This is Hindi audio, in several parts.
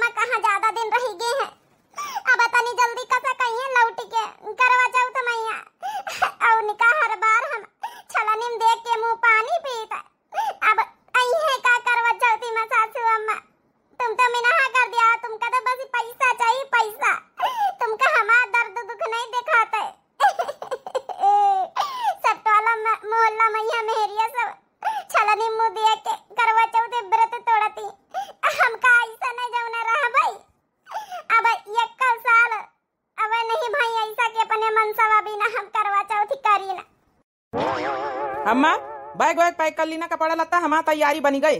मैं कहाँ ज्यादा दिन रह गए हैं अब पता नहीं जल्दी कसा कहीं है लौटी के करवा जाऊ तो मैया और निका हर बार हम छलनी में देख के मुंह पानी पीता अब आई है का करवा थी मैं सासू अम्मा तुम तो मिनाहा कर दिया तुम का तो बस पैसा चाहिए पैसा तुम का हमारा दर्द दुख नहीं दिखाते सब तो वाला मोहल्ला मैया मेहरिया सब छलनी मुंह देख के करवा चौथे व्रत तोड़ती हमका ऐसा नहीं जाना रहा भाई अब एक साल अब नहीं भाई ऐसा के अपने मनसवा बिना हम करवा चौथी करी ना अम्मा बैग वैग पैक कर लेना कपड़ा लता हमारा तैयारी बनी गई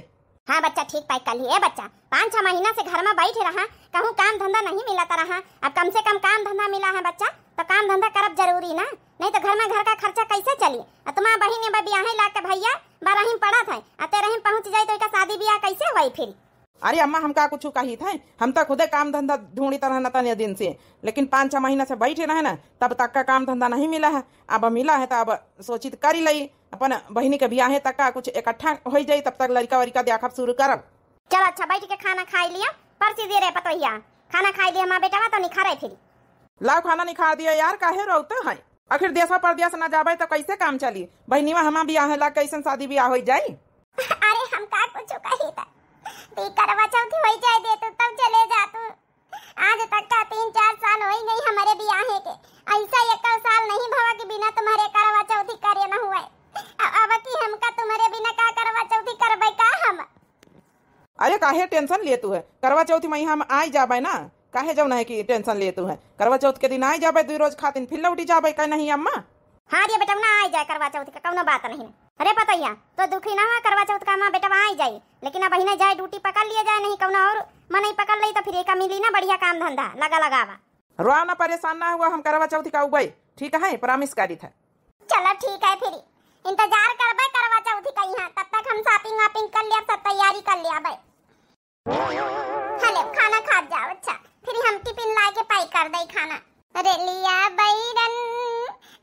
हाँ बच्चा ठीक पैक कर लिए बच्चा पाँच छह महीना से घर में बैठे रहा कहूँ काम धंधा नहीं मिला था रहा अब कम से कम काम धंधा मिला है बच्चा तो काम धंधा करब जरूरी ना नहीं तो घर में घर का खर्चा कैसे चली तुम्हारा बहन ने बियाहे ला के भैया बारह पड़ा था तेरह पहुँच जाये तो शादी ब्याह कैसे हुई फिर अरे अम्मा हम का कुछ कही था हम तो खुदे काम धंधा ढूंढी तरह न तने दिन से लेकिन पाँच छः महीना से बैठे रहे ना तब तक का काम धंधा नहीं मिला है अब मिला है तो अब सोचित कर ली अपन बहनी के ब्याह तक का कुछ इकट्ठा हो जाये तब तक लड़का वरिका देखब शुरू करब चल अच्छा बैठ के खाना खाई लिया परसी दे रहे पतोहिया खाना खाई लिया माँ बेटा तो निखा रहे थे लाओ खाना निखा दिया यार काहे रोते हैं आखिर देशा परदेश न जाबे तो कैसे काम चली बहनीवा हमारा ब्याह ला कैसे शादी ब्याह हो जाये अरे हम का कुछ कही था ती तो करवा चौथ वही जाए दे तो तब चले जा तू आज तक का तीन चार साल हो ही नहीं हमारे भी बियाहे के ऐसा एक साल नहीं भवा कि बिना तुम्हारे करवा चौथी कार्य ना हुआ अब अब कि हम का तुम्हारे बिना का करवा चौथी करबे का हम अरे काहे टेंशन ले तू है करवा चौथी में हम आई जाबे ना काहे जाऊ ना है कि टेंशन ले तू है करवा चौथ के दिन आई जाबे दो रोज खातिन फिर लौटी जाबे का नहीं अम्मा हां रे बेटा ना आई जाए करवा चौथी का कोनो बात नहीं है अरे पतैया तो दुखी ना हुआ करवा चौथ का माँ बेटा वहाँ आई जाए लेकिन अब ही जाए ड्यूटी पकड़ लिया जाए नहीं कौना और मन नहीं पकड़ ली तो फिर एक मिली ना बढ़िया काम धंधा लगा लगावा रोआ ना परेशान ना हुआ हम करवा चौथ का उगे ठीक है प्रॉमिस करी था चलो ठीक है फिर इंतजार कर करबे करवा चौथ का यहाँ तब तक हम शॉपिंग वॉपिंग कर लिया सब तैयारी कर लिया भाई हेलो खाना खा जाओ अच्छा फिर हम टिफिन ला के पैक कर दे खाना अरे लिया बई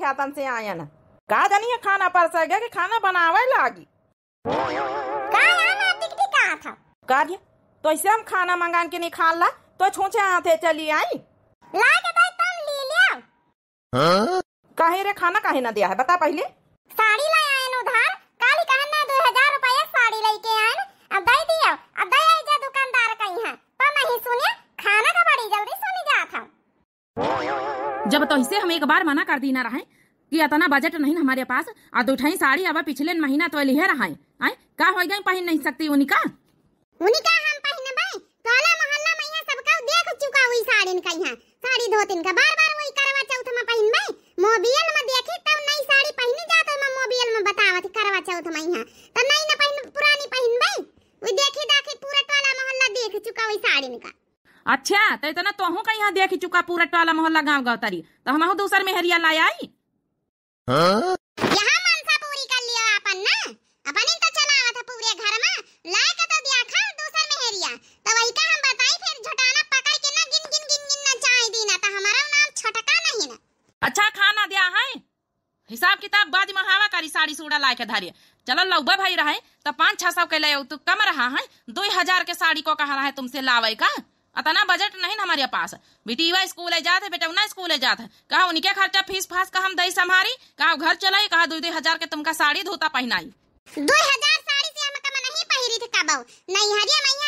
ख्यातन से आयन का जानिए खाना परस गया कि खाना बनावे लागी का दिया तो ऐसे हम खाना मंगान के नहीं खान ला तो छूचे आते चली आई ला के तुम ले लियो हाँ? कहे रे खाना कहे ना दिया है बता पहले तो इसे हम एक बार मना कर देना रहे कि इतना बजट नहीं हमारे पास और दुठाई साड़ी अब पिछले महीना तो लिहे रहा है आए का हो गई पहन नहीं सकती उनिका उनिका हम मोहल्ला मैया सबका देख चुका हुई साड़ी इनका यहां साड़ी धोत इनका बार बार वही करवा चौथ में में तब नई साड़ी पहनी में बतावत करवा चौथ में यहां अच्छा तो इतना तो का यहाँ देख चुका पूरा टोला मोहल्ला गांव गांव तारी तो हम हूं दूसर में हरिया लाय आई हाँ? यहाँ मनसा पूरी कर लियो अपन ना अपन ही तो चलावा था पूरे घर में लाए का तो दिया खा दूसर में हरिया तो वही का हम बताई फिर झटाना पकड़ के ना गिन गिन गिन गिन ना चाय दीना तो हमारा नाम छटका नहीं ना अच्छा खाना दिया है हिसाब किताब बाद में हवा करी साड़ी सूड़ा लाए के धारिये चलो लौबा भाई रहे तो पाँच छह सौ के ले तो कम रहा है दो हजार के साड़ी को कहा रहा है तुमसे लावे का अतना बजट नहीं हमारे पास बेटी वह स्कूल जात है उन्ना स्कूल जात है कहा उनके खर्चा फीस फास का हम दई संभारी कहा घर चलाई कहा दो हजार के तुमका साड़ी धोता पहनाई दो हजार साड़ी से हम नहीं पहरी थी कब नहीं हरिया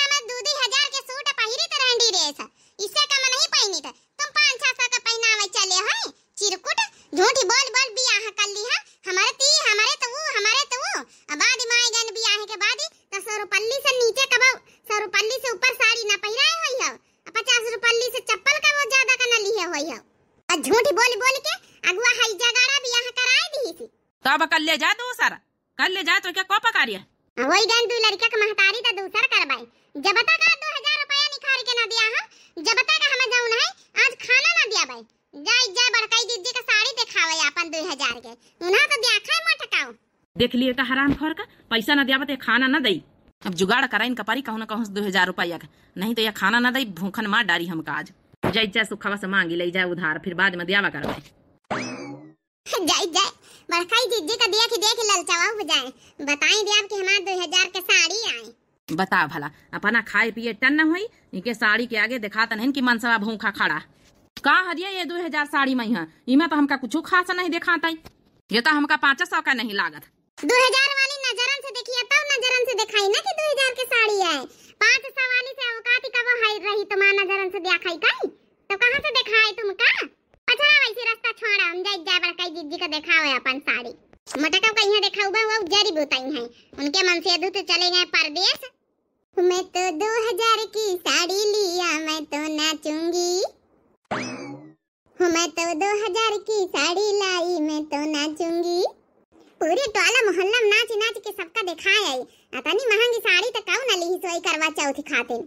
ले जा दूसर कल ले जा तो क्या कोपा कार्य वही गन तू लड़का के महतारी ता दूसर करबाई जब तक का 2000 रुपया निखार के ना दिया हां जब तक हम जाऊं है आज खाना ना दिया भाई जाय जाय बड़काई दीदी का साड़ी दिखावे अपन 2000 के उन्हा तो देखा मत ठकाओ देख लिए का हराम खोर का पैसा ना दियावत तो खाना ना दई अब जुगाड़ करा इनका पारी कहूँ ना कहूँ दो हजार रुपया का नहीं तो यह खाना ना दई भूखन मार डारी हम काज जय जय सुखावा से मांगी ले जाए उधार फिर बाद में दियावा करवाए बरखाई जीजी का देख देख ललचावा हो जाए बताई दे आपके हमारे दो हजार के साड़ी आए बता भला अपना खाए पिए टन न हुई इनके साड़ी के आगे दिखाता नहीं कि मनसवा भूखा खड़ा का हरिया ये दो हजार साड़ी मई है इमा तो हमका कुछ खास नहीं दिखाता ये तो हमका पाँच सौ का नहीं लागत दो हजार वाली नजरन से देखिए तब नजरन से दिखाई ना कि दो हजार के साड़ी आए पाँच सौ वाली से अवकाती कब हाई रही तुम्हारा तो नजरन से देखाई का तो कहाँ से दिखाई तुमका अच्छा वैसे रास्ता छोड़ा हम जाए जाए बड़का जीजी का देखा है अपन साड़ी मटका का यहाँ देखा हुआ हुआ जरी बताई है उनके मन से तो चले गए परदेश मैं तो 2000 की साड़ी लिया मैं तो नाचूंगी मैं तो 2000 की साड़ी लाई मैं तो नाचूंगी पूरे टोला मोहल्ला नाच नाच के सबका दिखाया है आई नहीं महंगी साड़ी तो कौन ना ली सोई करवा चौथी खाते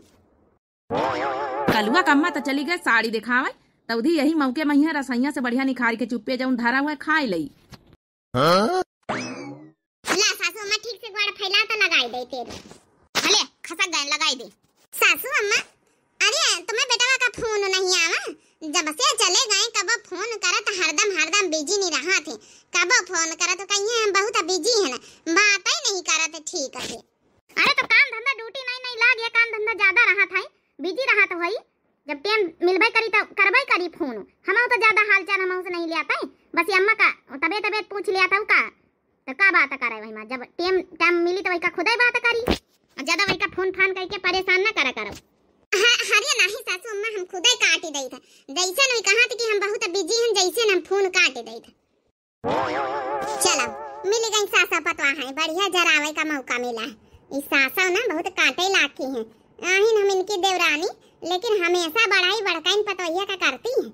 कलुआ कम्मा तो चली गए साड़ी दिखावे तवधी यही मौके में ही रसैया से बढ़िया निखार के चुप्पे जब धारा हुआ खाए लई तो तो तो ठीक है अरे तो काम धंधा ड्यूटी नहीं नहीं लाग काम धंधा ज्यादा रहा था बिजी रहा तो भाई जब टेम मिलबे करी तो करबे करी फोन हम तो ज्यादा हालचाल हम से नहीं लिया आते बस अम्मा का तबे तबे पूछ लिया था का तो का बात करे वही मां जब टेम टाइम मिली तो वही का खुद ही बात करी और ज्यादा वही का फोन फान करके परेशान ना करा करो अरे हाँ, नहीं सासू अम्मा हम खुद ही काट ही दई था जैसे नहीं कहा थी कि हम बहुत बिजी हैं जैसे हम फोन काट ही दई था चलो मिल गई सासा पतवा है बढ़िया जरावे का मौका मिला है इस सासा ना बहुत काटे लाखी हैं आहिन हम इनकी देवरानी लेकिन हमेशा बड़का इन पतोहिया का करती है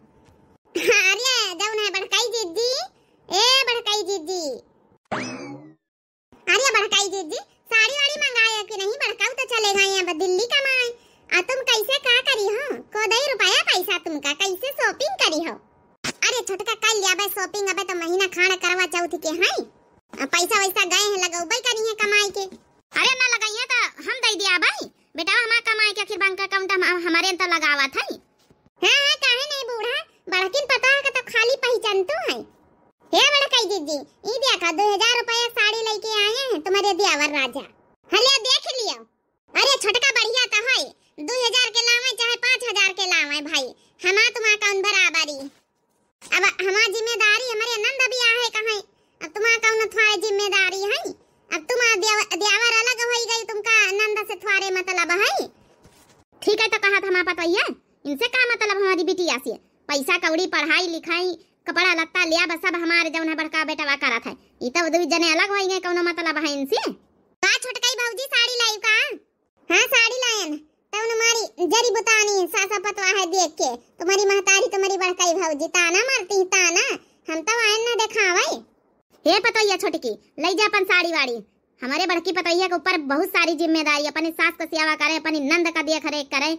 मुश्किल से का मतलब हमारी बिटिया से पैसा कौड़ी पढ़ाई लिखाई कपड़ा लत्ता लिया बस सब हमारे जौन है बड़का बेटवा करत है ई तो दू जने अलग होई गए कोनो मतलब है इनसे का छोटकाई हाँ, भौजी साड़ी लाई का हां साड़ी लायन तब मारी जरी बुतानी सासा पतवा है देख के तुम्हारी महतारी तुम्हारी बड़काई भौजी ताना मारती ताना हम तो आयन ना देखावे हे पतोइया छोटकी ले जा अपन साड़ी वाड़ी हमारे बड़की पतोइया के ऊपर बहुत सारी जिम्मेदारी अपने सास का सेवा करे अपनी नंद का देख रेख करे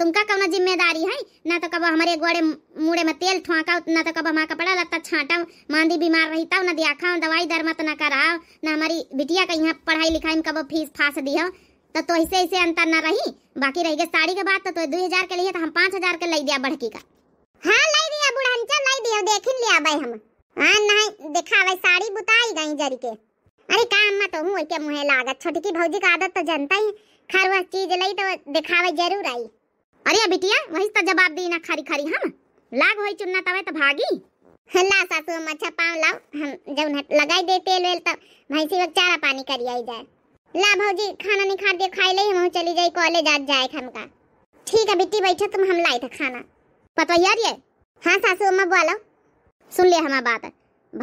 तुमका कौन जिम्मेदारी है ना तो कब हमारे गोड़े मुड़े में तेल ठोंका ना तो कब हमारा कपड़ा लत्ता छाटा मांदी बीमार रही तब ना खाओ दवाई दर मत ना कराओ ना हमारी बिटिया का यहाँ पढ़ाई लिखाई में कब फीस फास दी हो तो तो ऐसे ऐसे अंतर ना रही बाकी रही गई साड़ी के बाद तो, तो दो हजार के लिए तो हम पाँच हजार के ले दिया बढ़की का हाँ ले दिया बुढ़नचा ले दिया देख लिया भाई हम हाँ नहीं देखा भाई साड़ी बुताई गई जरी के अरे काम मत हूँ मुहे लागत छोटी की भौजी का आदत तो जनता ही खरुआ चीज लई तो दिखावे जरूर आई अरे बिटिया वही तो जवाब दी ना खरी खरी हम लाग होई चुन्ना तवे तो भागी ला सासु हम अच्छा पाव लाओ हम जब लगाई दे तेल वेल तब भैंसी वक्त चारा पानी करी आई जाए ला भाजी खाना नहीं खा दियो खाई ले हम चली जाई कॉलेज आज जाए हम का ठीक है बिट्टी बैठो तुम हम लाई था खाना यार ये हाँ सासू अम्मा बोलो सुन लिया हमारा बात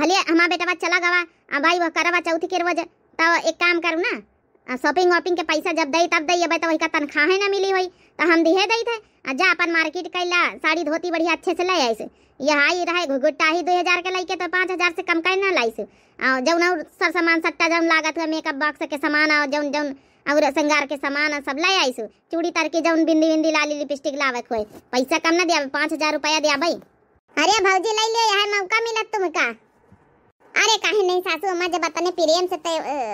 भले हमारा बेटा चला गवा भाई वह करवा चौथी के रोज तो एक काम करू ना शॉपिंग वॉपिंग के पैसा जब दई तब दई अब तो वही का तनख्वाह ना मिली हुई तो हम दिए दई थे आ जा अपन मार्केट कैला साड़ी धोती बढ़िया अच्छे से ले आइस यहाँ ही रहे घुगुट्टा ही दो हज़ार के लैके तो पाँच हज़ार से कम कर ना से और जौन और सब सामान सट्टा जौन लागत है मेकअप बॉक्स के सामान और जौन जौन और श्रृंगार के सामान सब ले से चूड़ी तरकी जौन बिंदी बिंदी लाली लिपस्टिक लावे हुए पैसा कम ना दिया पाँच हज़ार रुपया दिया भाई अरे भाजी ले लिया यहाँ मौका मिला तुमका अरे काहे नहीं सासू अम्मा जब अपने प्रेम से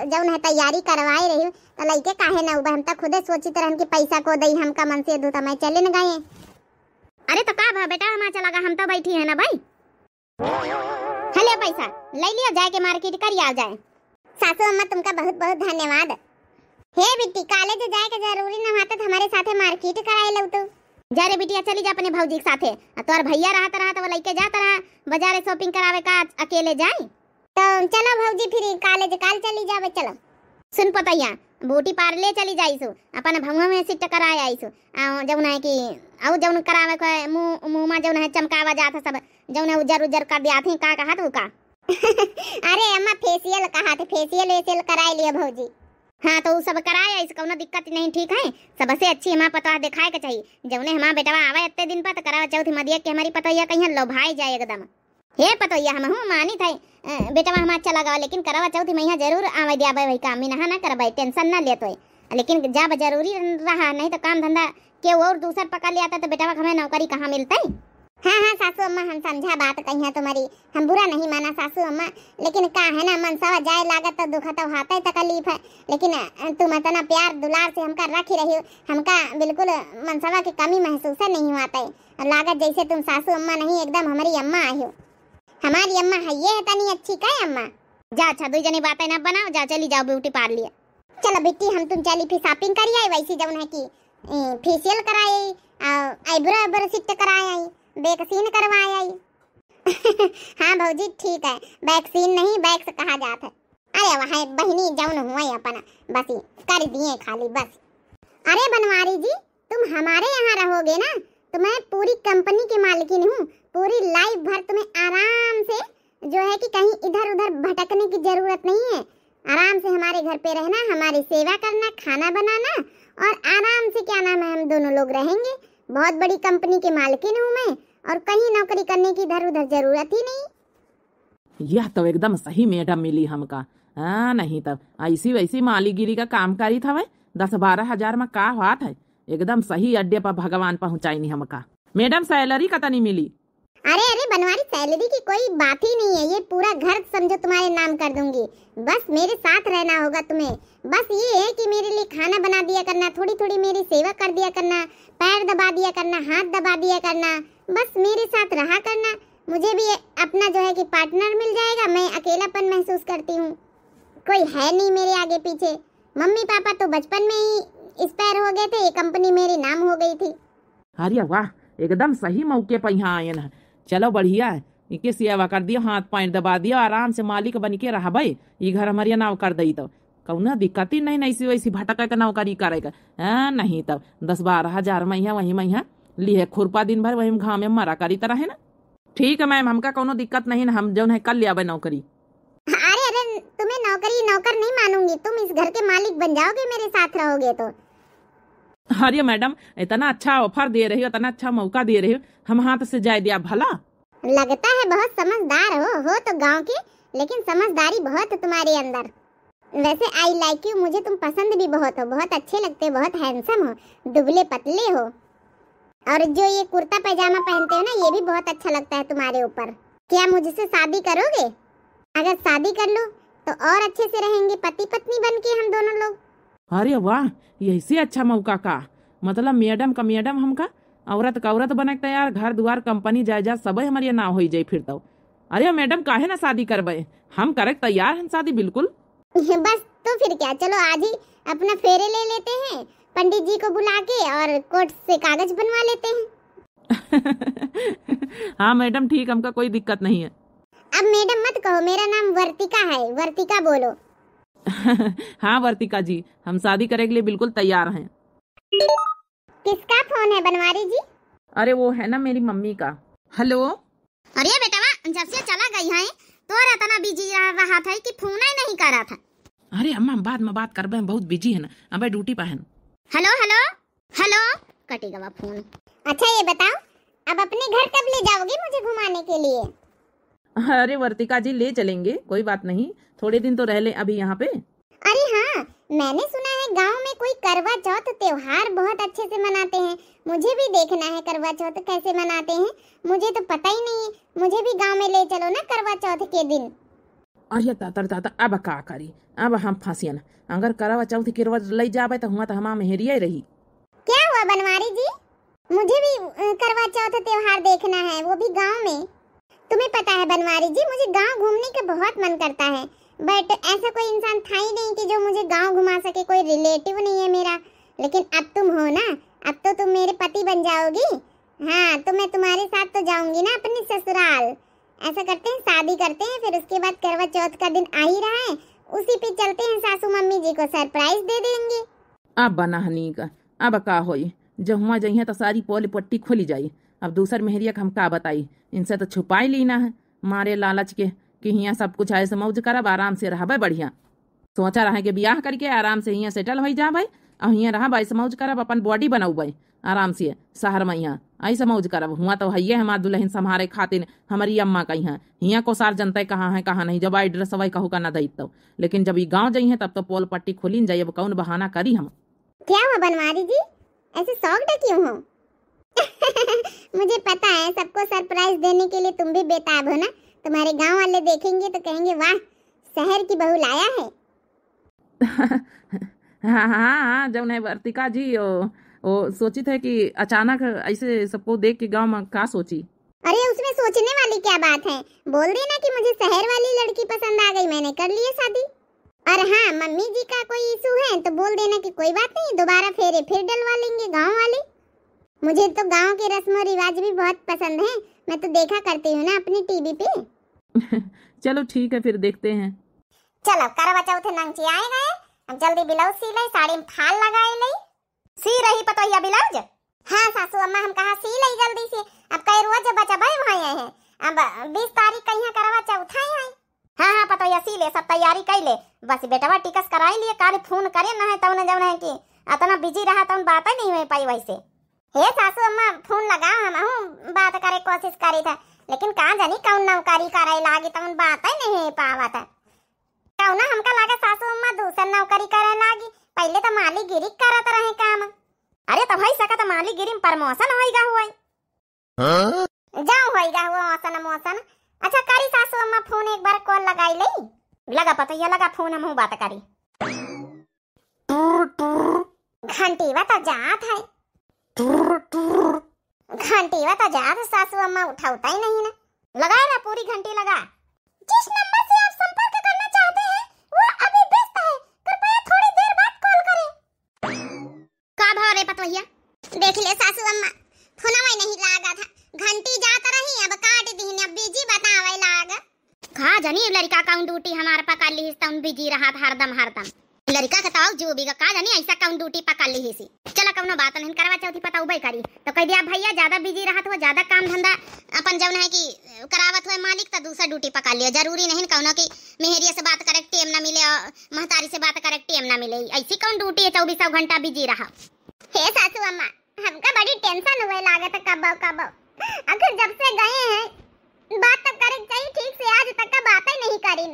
जौन है तैयारी करवाए रही तो लड़के काहे ना उबा हम तो खुदे सोची तरह कि पैसा को दई हमका मन से दूत तो मैं चले न गए अरे तो का भा बेटा हमारा चला गा हम तो बैठी है ना भाई हेलो पैसा ले लियो जाए के मार्केट कर आ जाए सासू अम्मा तुमका बहुत बहुत धन्यवाद हे बिट्टी कॉलेज जाए के जरूरी ना हाथ तो हमारे साथे मार्केट कराए लो तू जा रे बिटिया चली जा अपने भौजी के साथ तोर भैया रहा तो रहा तो वो लइके जाता रहा बाजार शॉपिंग करावे का अकेले जाए तो चलो भौजी फिर कॉलेज काल चली जावे चलो सुन पतैया बूटी पार ले चली जाइसु अपन भंगवा में सीट कराए आइसु आ जौन है कि औ जौन करावे को मुंह मुंह में जौन है चमकावा जात सब जौन उजर उजर कर दिया थी का कहा तू का अरे अम्मा फेशियल कहा थे फेशियल एसेल कराई लिए भौजी हाँ तो सब कराया इस कोनो दिक्कत नहीं ठीक है सबसे अच्छी हमारा पतवा दिखाए के चाहिए जब ने हमारा बेटवा आवे इतने दिन पर तो करावा चौथी मदिया के हमारी पतवैया कहीं लोभाई जाए एकदम हे पतोया हम हूँ मानी था बेटा हम अच्छा लगाओ लेकिन करवा चौथी मैया जरूर आवे भाई भाई काम नहा ना भाई टेंशन ना लेते लेकिन जब जरूरी रहा नहीं तो काम धंधा के और दूसर पकड़ लिया था तो बेटा हमें नौकरी कहाँ मिलता है हाँ हाँ सासू अम्मा हम समझा बात कही है तुम्हारी हम बुरा नहीं माना सासू अम्मा लेकिन का है ना मनसवा जाए लागत तो दुखा तो हाथ तकलीफ है लेकिन तुम इतना प्यार दुलार से हमका रख ही रही हो हमका बिल्कुल मनसवा की कमी महसूस नहीं हुआ है लागत जैसे तुम सासू अम्मा नहीं एकदम हमारी अम्मा आई हो हमारी अम्मा है ये है तनी अच्छी का अम्मा जा अच्छा दो जने बातें ना बनाओ जा चली जाओ ब्यूटी पार्लर चलो बेटी हम तुम चली फिर शॉपिंग करी आई वैसी जवन है की फेशियल कराए आईब्रो आईब्रो सिट कराए आई वैक्सीन करवाए आई हाँ भौजी ठीक है वैक्सीन नहीं वैक्स कहा जाता है अरे वहाँ बहनी जवन हुआ अपना बस ही कर दिए खाली बस अरे बनवारी जी तुम हमारे यहाँ रहोगे ना तो मैं पूरी कंपनी की मालकिन हूँ पूरी लाइफ भर तुम्हें आराम जो है कि कहीं इधर उधर भटकने की जरूरत नहीं है आराम से हमारे घर पे रहना हमारी सेवा करना खाना बनाना और आराम से क्या नाम है हम दोनों लोग रहेंगे बहुत बड़ी कंपनी के मालकिन हूँ मैं और कहीं नौकरी करने की इधर उधर जरूरत ही नहीं यह तो एकदम सही मैडम मिली हमका आ, नहीं तब ऐसी वैसी मालीगिरी का काम करी था वह दस बारह हजार में का हुआ है एकदम सही अड्डे पर भगवान पहुँचाई नहीं हमका मैडम सैलरी नहीं मिली अरे अरे बनवारी सैलरी की कोई बात ही नहीं है ये पूरा घर समझो तुम्हारे नाम कर दूंगी बस मेरे साथ रहना होगा तुम्हें बस ये है कि मेरे लिए खाना बना दिया करना थोड़ी थोड़ी मेरी सेवा कर दिया करना पैर दबा दिया करना हाथ दबा दिया करना बस मेरे साथ रहा करना मुझे भी अपना जो है कि पार्टनर मिल जाएगा मैं अकेलापन महसूस करती हूँ कोई है नहीं मेरे आगे पीछे मम्मी पापा तो बचपन में ही एक्सपायर हो गए थे ये कंपनी मेरे नाम हो गई थी अरे वाह एकदम सही मौके पर यहाँ आए ना चलो बढ़िया है इनके सेवा कर दियो हाथ पैर दबा दियो आराम से मालिक बन के रह भाई ये घर हमारे नाव कर दई तो कौना दिक्कत ही नहीं ऐसी वैसी भटक के नौकरी करे का हाँ नहीं तब दस बारह हजार महिया वही महिया लिहे खुरपा दिन भर वही घाव में मरा करी तरह है ना ठीक है मैम हमका कोनो दिक्कत नहीं ना हम जो है कल लिया नौकरी हाँ, अरे अरे तुम्हें नौकरी नौकर नहीं मानूंगी तुम इस घर के मालिक बन जाओगे मेरे साथ रहोगे तो अरे मैडम इतना अच्छा ऑफर दे रही हो इतना अच्छा मौका दे रही हो हम हाथ से जाए दिया भला लगता है बहुत समझदार हो हो तो गांव की लेकिन समझदारी बहुत है तुम्हारे अंदर वैसे आई लाइक यू मुझे तुम पसंद भी बहुत हो बहुत अच्छे लगते हो बहुत हैंडसम हो दुबले पतले हो और जो ये कुर्ता पैजामा पहनते हो ना ये भी बहुत अच्छा लगता है तुम्हारे ऊपर क्या मुझसे शादी करोगे अगर शादी कर लो तो और अच्छे से रहेंगे पति पत्नी बन के हम दोनों लोग अरे वाह यही से अच्छा मौका का मतलब मैडम का मैडम हमका औरत का औरत बने तैयार घर दुआर कंपनी जायजा सब हमारे ना हो जाए फिर तो अरे मैडम काहे ना शादी करबे हम करे तैयार हैं शादी बिल्कुल बस तो फिर क्या चलो आज ही अपना फेरे ले लेते हैं पंडित जी को बुला के और कोर्ट से कागज बनवा लेते हैं हाँ मैडम ठीक हमका कोई दिक्कत नहीं है अब मैडम मत कहो मेरा नाम वर्तिका है वर्तिका बोलो हाँ वर्तिका जी हम शादी करने के लिए बिल्कुल तैयार हैं किसका फोन है बनवारी जी अरे वो है ना मेरी मम्मी का हेलो अरे बेटा जब से चला गई है तो रतना बिजी रहा था कि फोन ही नहीं कर रहा था अरे अम्मा बाद में बात कर करबे बहुत बिजी है ना अब ड्यूटी पर है हेलो हेलो हेलो कटेगा फोन अच्छा ये बताओ अब अपने घर कब ले जाओगी मुझे घुमाने के लिए अरे वर्तिका जी ले चलेंगे कोई बात नहीं थोड़े दिन तो रह ले अभी यहाँ पे अरे हाँ मैंने सुना है गांव में कोई करवा चौथ त्योहार बहुत अच्छे से मनाते हैं मुझे भी देखना है करवा चौथ कैसे मनाते हैं मुझे तो पता ही नहीं मुझे भी गांव में ले चलो ना करवा चौथ के दिन अरे तातर ताता अब का करी अब हम फंसियन अगर करवा चौथ के रोज ले जाबे तो हुआ तो हमारा मेहरिया रही क्या हुआ बनवारी जी मुझे भी करवा चौथ त्योहार देखना है वो भी गाँव में तुम्हें पता है बनवारी जी मुझे गांव घूमने का बहुत मन करता है बट ऐसा कोई इंसान था ही नहीं कि जो मुझे गांव घुमा सके कोई रिलेटिव नहीं है मेरा लेकिन अब तुम हो ना अब तो तुम मेरे पति बन जाओगी हाँ तो मैं तुम्हारे साथ तो जाऊंगी ना अपने ससुराल ऐसा करते हैं शादी करते हैं फिर उसके बाद करवा चौथ का दिन आ ही रहा है उसी पे चलते हैं सासू मम्मी जी को सरप्राइज दे देंगे अब बना हनी का अब का हो जब हुआ जाइए तो सारी पोली पट्टी खोली जाई अब दूसर मेहरिया हम का बताई इनसे तो छुपाई लेना है मारे लालच के कि हियाँ सब कुछ ऐसे मौज करब आराम से रह बढ़िया सोचा रहे कि ब्याह करके आराम से हियाँ सेटल हो जा भाई और हियाँ रह ऐसे मौज करब अपन बॉडी बनाऊ भाई आराम से शहर में यहाँ ऐसे मौज करब हुआ तो हइये हमार दुल्हन संहारे खातिर हमारी अम्मा का यहाँ हियाँ को सार जनते कहाँ है कहाँ नहीं जब एड्रेस वही कहू का ना दई तो लेकिन जब ये गाँव जाइ है तब तो पोल पट्टी खुली जाइए कौन बहाना करी हम क्या हुआ बनवारी जी ऐसे शौक क्यों हूँ मुझे पता है सबको सरप्राइज देने के लिए तुम भी बेताब हो ना तुम्हारे गांव वाले देखेंगे तो कहेंगे वाह शहर की बहू लाया है हाँ, हाँ हाँ हाँ जब है वर्तिका जी ओ, ओ सोची थे कि अचानक ऐसे सबको देख के गांव में का सोची अरे उसमें सोचने वाली क्या बात है बोल देना कि मुझे शहर वाली लड़की पसंद आ गई मैंने कर लिया शादी और हाँ मम्मी जी का कोई इशू है तो बोल देना कि कोई बात नहीं दोबारा फेरे फिर डलवा लेंगे गांव वाले मुझे तो गांव के रस्म और रिवाज भी बहुत पसंद हैं मैं तो देखा करती हूँ ना अपनी टीवी पे चलो ठीक है फिर देखते हैं चलो करवा चौथ नंगची आए गए अब जल्दी ब्लाउज सी ले साड़ी में फाल लगाई ले सी रही पतोहिया ब्लाउज हाँ सासू अम्मा हम कहा सी ले जल्दी से अब कई रोज बचा भाई वहाँ आए हैं अब बीस तारीख का यहाँ करवा चौथ है हाँ हाँ पतोहिया सी ले सब तैयारी कर ले बस बेटवा टिकस कराई लिए कार्य फोन करे ना है तब ना जब है कि इतना बिजी रहा तो बात नहीं हो पाई वैसे हे सासू अम्मा फोन लगा हम हूं बात करे कोशिश करी था लेकिन कहां जानी कौन नौकरी करे लागी तवन बात ही नहीं पावा था ना हमका लागा सासू अम्मा दूसर नौकरी करे लागी पहले तो माली गिरी करत रहे काम अरे तो भाई सका सकत माली गिरी में प्रमोशन होईगा हुई हां जाओ होईगा हुआ मौसन मौसन अच्छा करी सासू अम्मा फोन एक बार कॉल लगाई ले लगा पता ये लगा फोन हम बात करी टूर टूर घंटी बता तो जात है घंटी वा तो ज्यादा सासू अम्मा उठाता ही नहीं ना लगाए ना पूरी घंटी लगा जिस नंबर से आप संपर्क करना चाहते हैं वो अभी व्यस्त है कृपया थोड़ी देर बाद कॉल करें का भाव रे पतवैया देख ले सासु अम्मा फोनवा नहीं लागा था घंटी जात रही अब काट दी अब बिजी बतावे लाग का जानी लड़का का ड्यूटी हमार पका ली तुम बिजी रहा हरदम हरदम लड़का का ताऊ जो भी का जानी ऐसा कौन ड्यूटी पका ली ही सी चला कौनो बात नहीं करवा चौथी पता उबे करी तो कह दिया भैया ज्यादा बिजी रहत हो ज्यादा काम धंधा अपन जब है कि करावत हो मालिक तो दूसरा ड्यूटी पका लियो जरूरी नहीं कौनो की मेहरिया से बात करे टेम ना मिले और महतारी से बात करे टेम ना मिले ऐसी कौन ड्यूटी है चौबीसों घंटा बिजी रहा हे सासू अम्मा हमका बड़ी टेंशन हुए लागत कब कब अगर जब से गए हैं बात तो करे चाहिए ठीक से आज तक का बात ही नहीं करी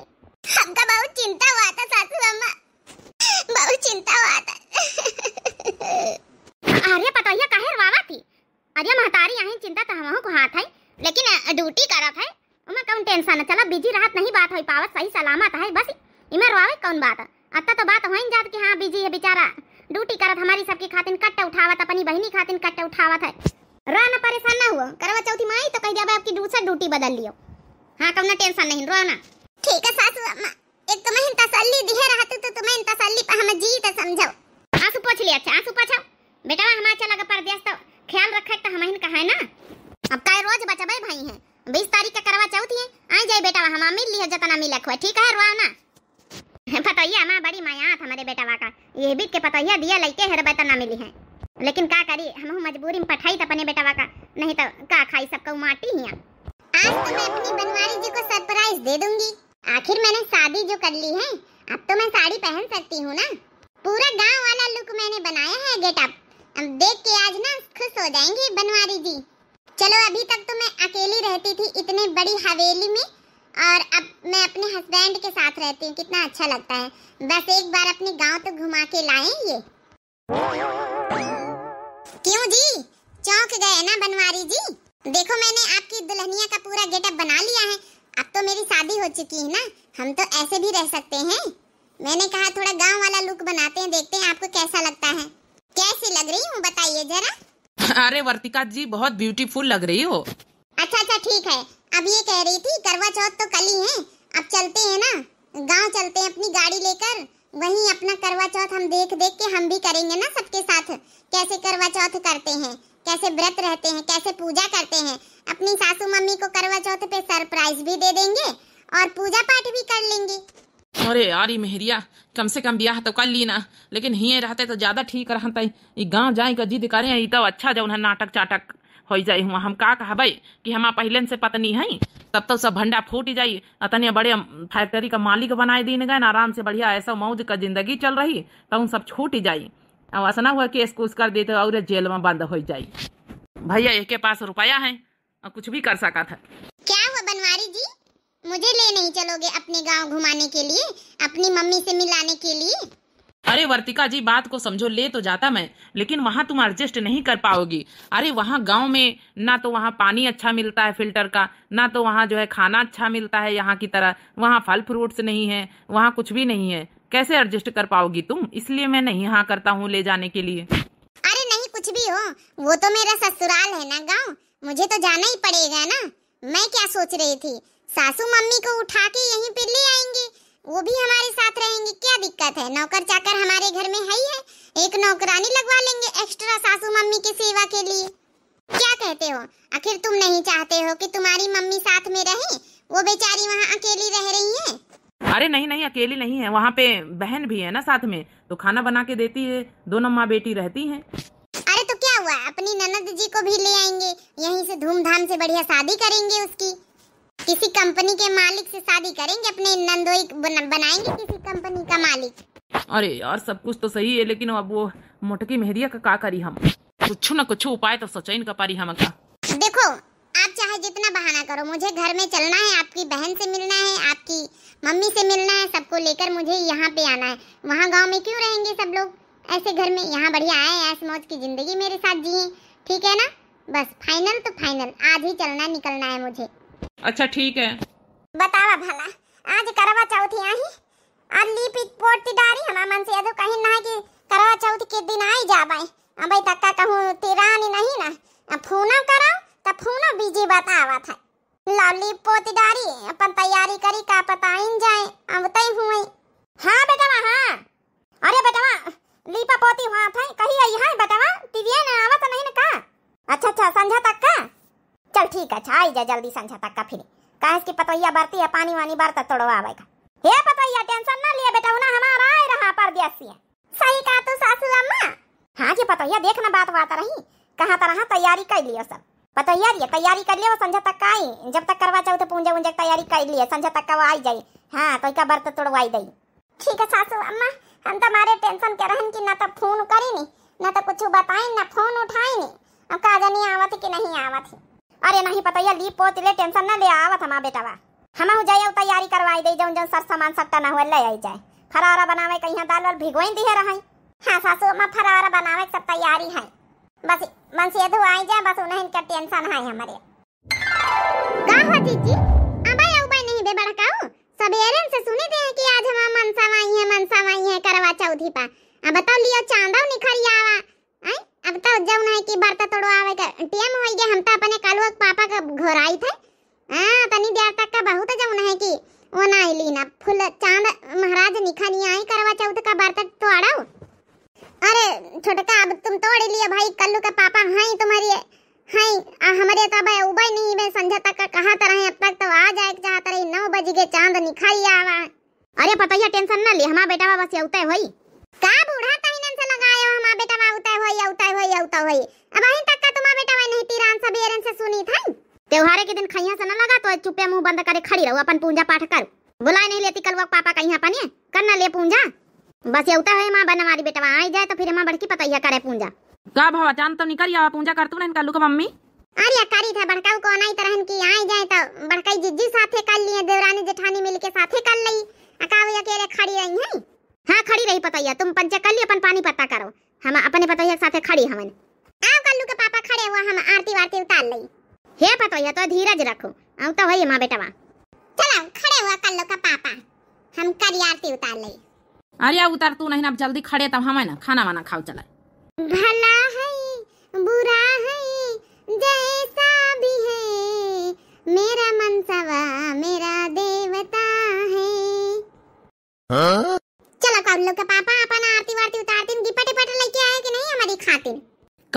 हमका बहुत चिंता हुआ था सासू अम्मा बहुत चिंता हुआ था अरे पतोहिया काहे रवावा थी अरे महतारी यही चिंता तो हमहु को हाथ है लेकिन ड्यूटी करत है उमा कौन टेंशन है चला बिजी राहत नहीं बात होई पावत सही सलामत है बस इमे रवावे कौन बात अत्ता तो बात होइन जात कि हां बिजी है बेचारा ड्यूटी करत हमारी सबकी खातिन कट्टे उठावत अपनी बहनी खातिन कट्टे उठावत है रो परेशान ना हुआ करवा चौथी माई तो कह दिया भाई आपकी दूसरा ड्यूटी बदल लियो हां कौन टेंशन नहीं रो ना ठीक है सासु अम्मा एक तो मैं तसल्ली दिए रहत तो तुम्हें तसल्ली पर हम जीत समझो आंसू पोछ लिया अच्छा आंसू पोछो बेटा हम चल अगर परदेश तो ख्याल रखे तो हम हिन कहा है ना अब का रोज बचबे भाई हैं 20 तारीख के करवा चौथ है आ जाए बेटा हम मिल लिया जतना मिला खो ठीक है रोआना पतैया माँ बड़ी माया था हमारे बेटा का ये भी के पतैया दिया लेके हर बेटा ना मिली है लेकिन का करी हम मजबूरी में पठाई तो अपने बेटा का नहीं तो का खाई सबका माटी हिया आज तो मैं अपनी बनवारी जी को सरप्राइज दे दूंगी आखिर मैंने शादी जो कर ली है अब तो मैं साड़ी पहन सकती हूँ ना पूरा गांव वाला लुक मैंने बनाया है गेटअप अब देख के आज ना खुश हो जाएंगे बनवारी जी चलो अभी तक तो मैं अकेली रहती थी इतने बड़ी हवेली में और अब मैं अपने हस्बैंड के साथ रहती हूँ कितना अच्छा लगता है बस एक बार अपने गांव तो घुमा के लाए ये क्यों जी चौंक गए ना बनवारी जी देखो मैंने आपकी दुल्हनिया का पूरा गेटअप बना लिया है अब तो मेरी शादी हो चुकी है ना हम तो ऐसे भी रह सकते हैं मैंने कहा थोड़ा गांव वाला लुक बनाते हैं देखते हैं आपको कैसा लगता है कैसी लग रही हूँ बताइए जरा अरे वर्तिका जी बहुत ब्यूटीफुल लग रही हो अच्छा अच्छा ठीक है अब ये कह रही थी करवा चौथ तो कल ही है अब चलते हैं ना गांव चलते हैं अपनी गाड़ी लेकर वहीं अपना करवा चौथ हम देख देख के हम भी करेंगे ना सबके साथ कैसे करवा चौथ करते हैं कैसे व्रत रहते हैं कैसे पूजा करते हैं अपनी सासू मम्मी को करवा चौथ पे सरप्राइज भी दे देंगे और पूजा पाठ भी कर लेंगे अरे यार ये मेहरिया कम से कम ब्याह तो कर ली ना लेकिन हिये रहते तो ज्यादा ठीक रहता है गाँव जाए का जिद करे ये तो अच्छा जो उन्हें नाटक चाटक हो जाए हुआ हम का कहा भाई कि हम पहले से पत्नी हैं तब तो सब भंडा फूट जाई अतने बड़े फैक्ट्री का मालिक बनाए दिन गए आराम से बढ़िया ऐसा मौज का जिंदगी चल रही तो उन सब छूट जाई ऐसा ना हुआ केस कूस कर देते तो और जेल में बंद हो जाये भैया एक के पास रुपया है और कुछ भी कर सका था क्या हुआ बनवारी जी मुझे ले नहीं चलोगे अपने गांव घुमाने के लिए अपनी मम्मी से मिलाने के लिए अरे वर्तिका जी बात को समझो ले तो जाता मैं लेकिन वहाँ तुम एडजस्ट नहीं कर पाओगी अरे वहाँ गांव में ना तो वहाँ पानी अच्छा मिलता है फिल्टर का ना तो वहाँ जो है खाना अच्छा मिलता है यहाँ की तरह वहाँ फल फ्रूट्स नहीं है वहाँ कुछ भी नहीं है कैसे एडजस्ट कर पाओगी तुम इसलिए मैं नहीं हाँ करता हूँ ले जाने के लिए अरे नहीं कुछ भी हो वो तो मेरा ससुराल है ना गाँव मुझे तो जाना ही पड़ेगा ना मैं क्या सोच रही थी सासू मम्मी को उठा के यहीं पे ले आएंगे वो भी हमारे साथ रहेंगे क्या दिक्कत है नौकर चाकर हमारे घर में है ही है एक नौकरानी लगवा लेंगे एक्स्ट्रा सासू मम्मी की सेवा के लिए क्या कहते हो आखिर तुम नहीं चाहते हो कि तुम्हारी मम्मी साथ में रहे वो बेचारी वहाँ अकेली रह रही है अरे नहीं नहीं अकेली नहीं है वहाँ पे बहन भी है ना साथ में तो खाना बना के देती है दोनों माँ बेटी रहती हैं अरे तो क्या हुआ अपनी ननद जी को भी ले आएंगे यहीं से धूमधाम से बढ़िया शादी करेंगे उसकी किसी कंपनी के मालिक से शादी करेंगे अपने नंदोई बनाएंगे किसी कंपनी का मालिक अरे यार सब कुछ तो सही है लेकिन अब वो मोटकी मेहरिया का का करी हम कुछ न कुछ उपाय तो सोचा पा रही हम का देखो आप चाहे जितना बहाना करो मुझे घर में चलना है आपकी बहन से मिलना है आपकी मम्मी से मिलना है सबको लेकर मुझे यहाँ पे आना है वहाँ गाँव में क्यों रहेंगे सब लोग ऐसे घर में यहाँ बढ़िया आए ऐस मौज की ज़िंदगी मेरे साथ जिए ठीक है ना बस फाइनल तो फाइनल आज ही चलना निकलना है मुझे अच्छा ठीक है बतावा भला आज करवा चौथी आई आज लीपी पोटी डारी हम मन से यदो कहीं ना कि करवा चौथी के दिन आई जाबाई अब का कहूँ तिरानी नहीं ना अब फूना कराओ त फूनो बीजी बात आवत है लवली पोत डारी अपन तैयारी करी का पता इन जाए अब तई हुई हां बेटावा हां अरे बेटावा लीपा पोती वहां भाई कही आई है बेटावा टीवीए ना आवत तो नहीं ना का अच्छा अच्छा संझा तक का चल ठीक है अच्छा आई जा जल्दी संझा तक का फिर काहे की पतवैया बरती है पानी वानी बरता तोड़वा आवे का हे पतवैया टेंशन ना लिए बेटा उना हमारा आए रहा परदेसी सही कहा तू सासू अम्मा हां जी पतवैया देख ना बात बात रही कहा तरह तैयारी कर लियो सब बतैया है तैयारी कर लिया संझा तक का आई जब तक करवा चाहो तो पूंजा उंजा तैयारी कर लिए संझा तक का आई जाई हाँ तो का बर्त तोड़वाई दई ठीक है सासू अम्मा हम तो मारे टेंशन के रहन कि ना तो फोन करी नहीं ना तो कुछ बताई ना फोन उठाई नहीं अब का जानी आवत कि नहीं आवत अरे नहीं पता ये ली पोत ले टेंशन ना ले आवत हमारा बेटावा हम हो जाए तैयारी करवाई दई जौन जौन सर सामान सट्टा ना हो ले आई जाए फरारा बनावे कहीं दाल वाल भिगोई दिए रही हाँ सासू अम्मा फरारा बनावे सब तैयारी है बस मनसी यदु तो आई जा बस उन्हें इनका टेंशन है हमारे का हो दीदी जी अबे भाई नहीं बे सब एरन से सुने थे कि आज हम मनसा आई है मनसा आई है करवा चौधरी पा अब बताओ लियो चांदा निखरिया आवा आई अब तो जब नहीं कि बर्ता तोड़ो आवे का टाइम हो गए हम तो अपने कालू पापा का घर आई थे हां तनी देर तक का बहुत जब नहीं कि वो ना लीना फूल चांद महाराज निखर आई करवा चौथ का बर्ता तोड़ाओ अरे छोटका अब तुम तोड़ लिए भाई कल्लू का पापा हाई तुम्हारी हाई आ हमारे तो अब उबई नहीं मैं संझा तक कहा तरह अब तक तो आ जाए जहां तरह नौ बज गए चांद निखारी आवा अरे पपैया टेंशन ना ली हमारा बेटा बस उतै होई का बूढ़ा तहिनन से लगायो हमारा बेटा उतै होई उतै होई उतै होई अब अहीं तक का तुम्हारा बेटा नहीं तीरान सब एरन से सुनी था त्योहारे के दिन खैया से ना लगा तो चुपे मुंह बंद करे खड़ी रहो अपन पूजा पाठ कर बुलाए नहीं लेती कलवा पापा कहीं अपन कर ना ले पूजा बस यौता है माँ बन हमारी बेटा आई जाए तो फिर माँ बड़की पतैया करे पूंजा का भावा जान तो निकल या पूंजा करतू ना कालू का मम्मी अरे करी था बड़का को नहीं तरहन की आई जाए तो बड़का जिज्जी साथे कर लिए देवरानी जेठानी मिल के साथे कर लई अकाव अकेले खड़ी रही है हां खड़ी रही पतैया तुम पंचा कर ली अपन पानी पत्ता करो हम अपने पतैया के साथे खड़ी हमन आओ कल्लू के पापा खड़े हुआ हम आरती वारती उतार लई हे पतैया तो धीरज रखो आऊ तो भाई मां बेटावा चलो खड़े हुआ कल्लू का पापा हम करी आरती उतार लई अरे उतार तू नहीं ना जल्दी खड़े तब हम ना खाना वाना खाओ चला भला है बुरा है जैसा भी है मेरा मन सवा मेरा देवता है हाँ? चलो कौन लोग का पापा अपन आरती वारती उतारतीन गिपट पट लेके आए कि नहीं हमारी खातिर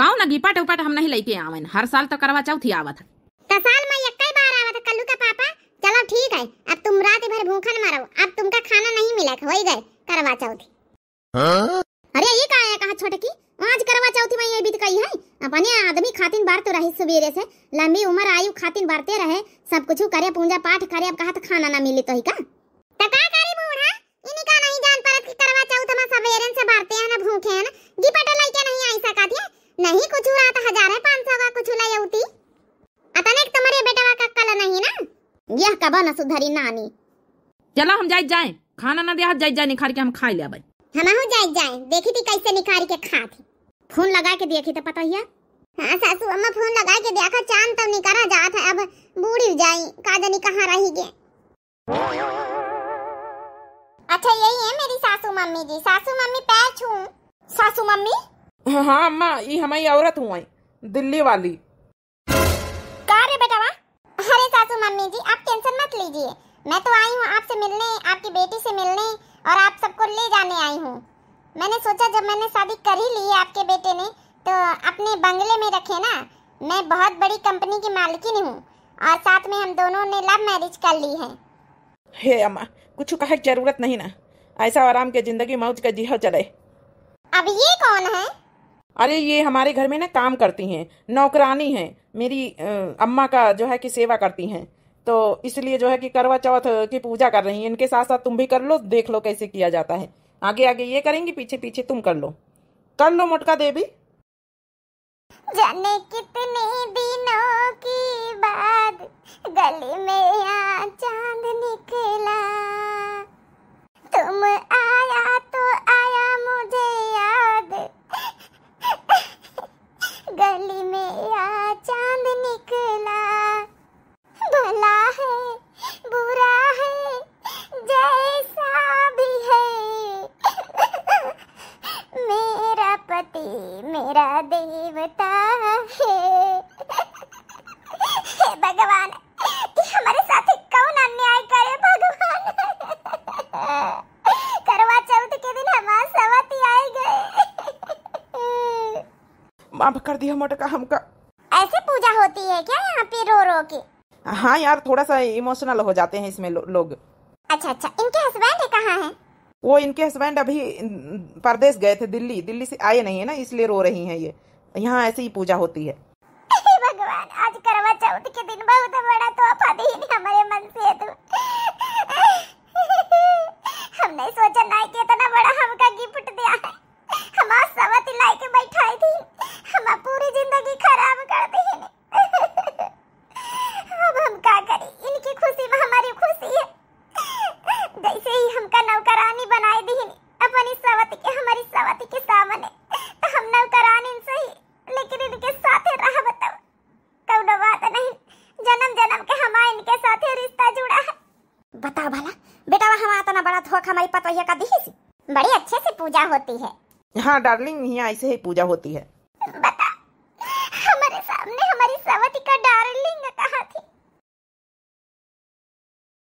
कौन ना गिपट उपट हम नहीं लेके आवे हर साल तो करवा चौथी आवत तो है साल में एक ही बार आवत कल्लू का पापा चलो ठीक है अब तुम रात भर भूखन मरो अब तुमका खाना नहीं मिला वही गए करवा चौथी हाँ? अरे ये का है कहा की आज करवा चौथी मैं ये तो कही है अपने आदमी खातिन बार तो रही सवेरे से लंबी उम्र आयु खातिन बारते रहे सब कुछ करे पूजा पाठ करे अब कहा तो खाना ना मिली तो ही का तो करी बूढ़ा का नहीं जान परत की करवा चौथ तो में सवेरे से बारते हैं ना भूखे हैं ना नहीं आई सका थी नहीं कुछ रात हजार है सौ का कुछ लाई होती तुम्हारे बेटा का कल नहीं ना यह कबा न सुधरी नानी चलो हम जाए जाए खाना ना दे जाए जाए निखार के हम खा लिया भाई हम जाए जाए देखी थी कैसे निखार के खा थी फोन लगा के देखी तो पता ही हाँ सासू अम्मा फोन लगा के देखा चांद तो निकरा जात है अब बूढ़ी जाई का जानी कहाँ रही गे अच्छा यही है मेरी सासू मम्मी जी सासू मम्मी पैर छू सासू मम्मी हाँ अम्मा ये हमारी औरत हुई दिल्ली वाली का रे बेटा अरे सासू मम्मी जी आप टेंशन मत लीजिए मैं तो आई हूँ आपसे मिलने आपकी बेटी से मिलने और आप सबको ले जाने आई हूँ मैंने सोचा जब मैंने शादी कर ही ली है आपके बेटे ने तो अपने बंगले में रखे ना मैं बहुत बड़ी कंपनी की मालकिन हूँ और साथ में हम दोनों ने लव मैरिज कर ली है हे अम्मा कुछ कहे की जरूरत नहीं ना ऐसा आराम के जिंदगी मौज का जीह चले अब ये कौन है अरे ये हमारे घर में ना काम करती हैं नौकरानी हैं मेरी अम्मा का जो है कि सेवा करती हैं तो इसलिए जो है कि करवा चौथ की पूजा कर रही हैं इनके साथ साथ तुम भी कर लो देख लो कैसे किया जाता है आगे आगे ये करेंगी पीछे पीछे तुम कर लो कर लो मोटका देवी जाने कितने दिनों की बाद गली में आ चांद निकला तुम आया तो आया मुझे याद गली में आ चांद निकला पति मेरा देवता है हे भगवान कि हमारे साथ कौन अन्याय करे भगवान करवा चौथ के दिन हमार सवती आए गए माफ कर दिया मोटका हमका ऐसे पूजा होती है क्या यहाँ पे रो रो के हाँ यार थोड़ा सा इमोशनल हो जाते हैं इसमें लो, लोग अच्छा अच्छा इनके हस्बैंड कहाँ हैं वो इनके हस्बैंड अभी परदेश गए थे दिल्ली दिल्ली से आए नहीं है ना इसलिए रो रही हैं ये यहाँ ऐसे ही पूजा होती है भगवान आज करवा चौथ के दिन बहुत बड़ा तो हमारे मन से तू हमने सोचा ना कि इतना बड़ा हमका गिफ्ट दिया है हम आज बैठाई थी हम पूरी जिंदगी खराब कर दी अब हम क्या करें इनकी खुशी में हमारी खुशी है जैसे ही हमका नौकरानी बनाए दी अपन इस सवती के हमारी सवती के सामने तो हम नौकरानी से ही लेकिन इनके साथ साथे रहा बताओ कौनो बात नहीं जन्म जन्म के हमारा इनके साथ साथे रिश्ता जुड़ा है बताओ भला बेटा हमारा तो ना बड़ा धोखा हमारी पतोहिया का दी बड़ी अच्छे से पूजा होती है हाँ डार्लिंग यहाँ ऐसे ही पूजा होती है बता हमारे सामने हमारी सवती का डार्लिंग कहा थी